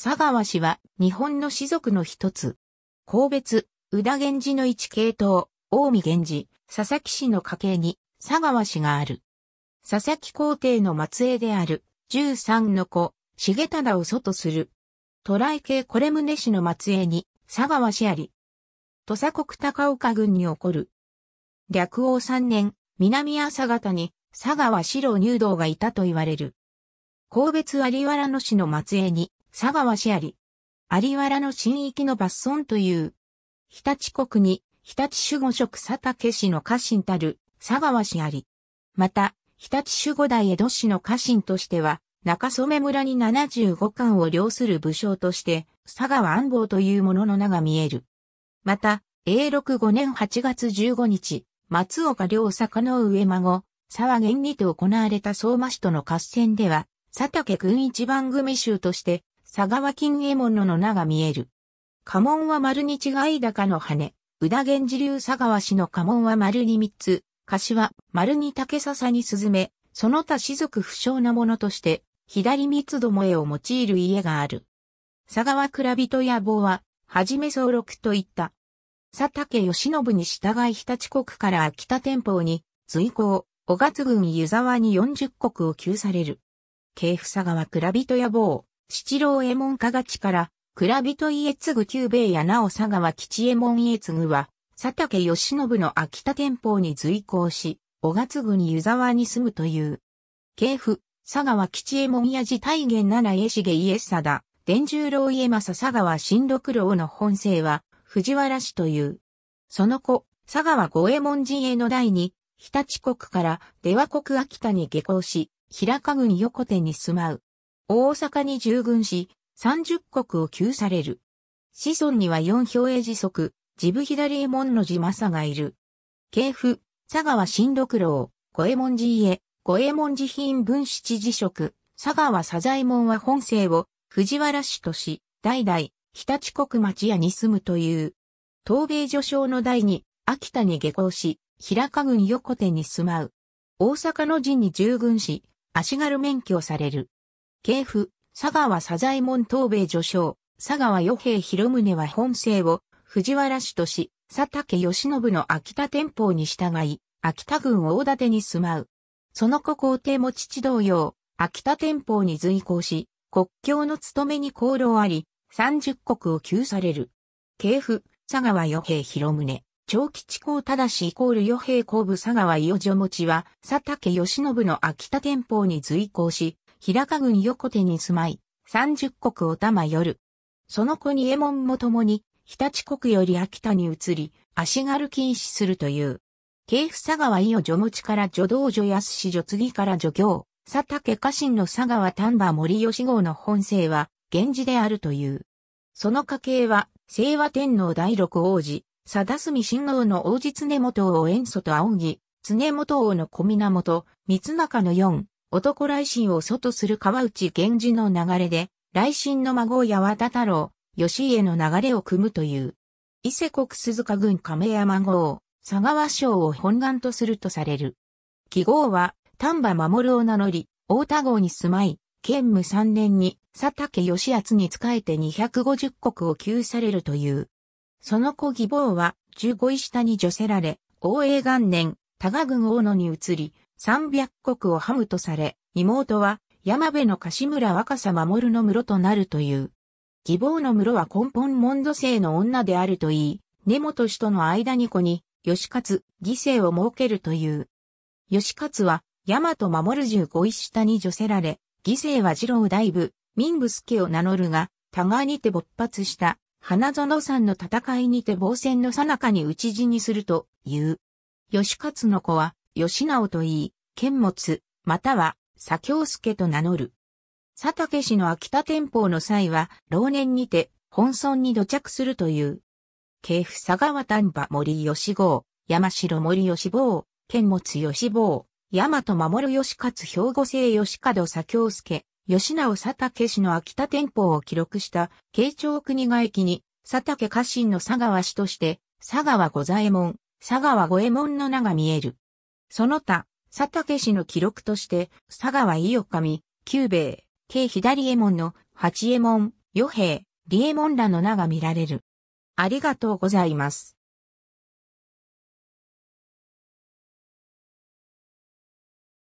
佐川氏は日本の士族の一つ。神別、宇田源氏の一系統、近江源氏、佐々木氏の家系に佐川氏がある。佐々木皇帝の末裔である十三の子、重忠を祖とする。虎池系これ宗氏の末裔に佐川氏あり。土佐国高岡郡に起こる。略王三年、南朝方に佐川四郎入道がいたと言われる。神別有原の氏の末裔に佐川市あり。有原の新域の抜村という、日立国に、日立守護職佐竹氏の家臣たる、佐川氏あり。また、日立守護大江戸市の家臣としては、中染村に75巻を領する武将として、佐川安房というものの名が見える。また、永禄5年8月15日、松岡良坂の上孫、沢源にて行われた相馬市との合戦では、佐竹軍一番組衆として、佐川金右衛門の名が見える。家紋は丸に違い高の羽、宇田源氏流佐川氏の家紋は丸に三つ、柏、丸に竹笹に雀、その他士族不詳なものとして、左三つどもえを用いる家がある。佐川倉人野望は、はじめ総六といった。佐竹義信に従い日立国から秋田天保に、随行、小勝郡湯沢に四十国を救される。慶府佐川倉人野望。七郎右衛門加賀地から、蔵人家継ぐ久兵衛やなお佐川吉右衛門家継ぐは、佐竹義信の秋田天保に随行し、小勝国湯沢に住むという。系譜、佐川吉右衛門家寺体元七家重家貞、伝十郎家政佐川新六郎の本姓は、藤原氏という。その子、佐川五右衛門陣営の代に、日立国から出羽国秋田に下校し、平賀郡横手に住まう。大阪に従軍し、三十国を救される。子孫には四兵衛寺足、自部左衛門の自正がいる。系譜、佐川新六郎、五右衛門寺家、五右衛門寺品分七寺職、佐川左左衛門は本姓を藤原氏とし、代々、日立国町屋に住むという。東米序章の代に、秋田に下校し、平賀郡横手に住まう。大阪の陣に従軍し、足軽免許される。系譜、佐川左左衛門東米序章、佐川与平広宗は本姓を藤原氏とし、佐竹義信の秋田天保に従い、秋田郡大館に住まう。その子皇帝も父同様、秋田天保に随行し、国境の務めに功労あり、三十国を救される。系譜、佐川与平広宗、長吉公正しイコール与平公部佐川伊予持は、佐竹義信の秋田天保に随行し、平賀郡横手に住まい、三十国お玉夜。その子に右衛門も共に、日立国より秋田に移り、足軽禁止するという。京府佐川伊予女持ちから女道女安市女次から女行、佐竹家臣の佐川丹波森吉号の本姓は、源氏であるという。その家系は、清和天皇第六王子、佐田住親王の王子常元王延祖と仰ぎ、常元王の小源、三中の四、男来心を祖とする川内源氏の流れで、来心の孫八幡太郎、吉家の流れを組むという。伊勢国鈴鹿郡亀山郷、佐川省を本願とするとされる。記号は、丹波守を名乗り、大田郷に住まい、兼務3年に佐竹義厚に仕えて250国を給されるという。その子義坊は15位下に除せられ、王永元年、多賀郡大野に移り、三百国をハムとされ、妹は山辺の柏村若狭守の室となるという。義母の室は根本モンドの女であるといい、根本氏との間に子に、義勝、義牲を設けるという。義勝は、山と守る五5一下に除せられ、義牲は次郎大部、民部助を名乗るが、互いにて勃発した、花園山の戦いにて防戦の最中に討ち死にするという。義勝の子は、義直と言い、剣持、または左京介と名乗る。佐竹氏の秋田天保の際は、老年にて、本村に土着するという。慶府佐川丹波森吉郷、山城森吉坊、剣持吉坊、大和守吉勝兵庫生吉門左京介、吉直佐竹氏の秋田天保を記録した、慶長国外駅に、佐竹家臣の佐川氏として、佐川五左衛門、佐川五右衛門の名が見える。その他、佐竹氏の記録として、佐川伊予上、久兵衛、京左衛門の八右衛門、与兵李衛門らの名が見られる。ありがとうございます。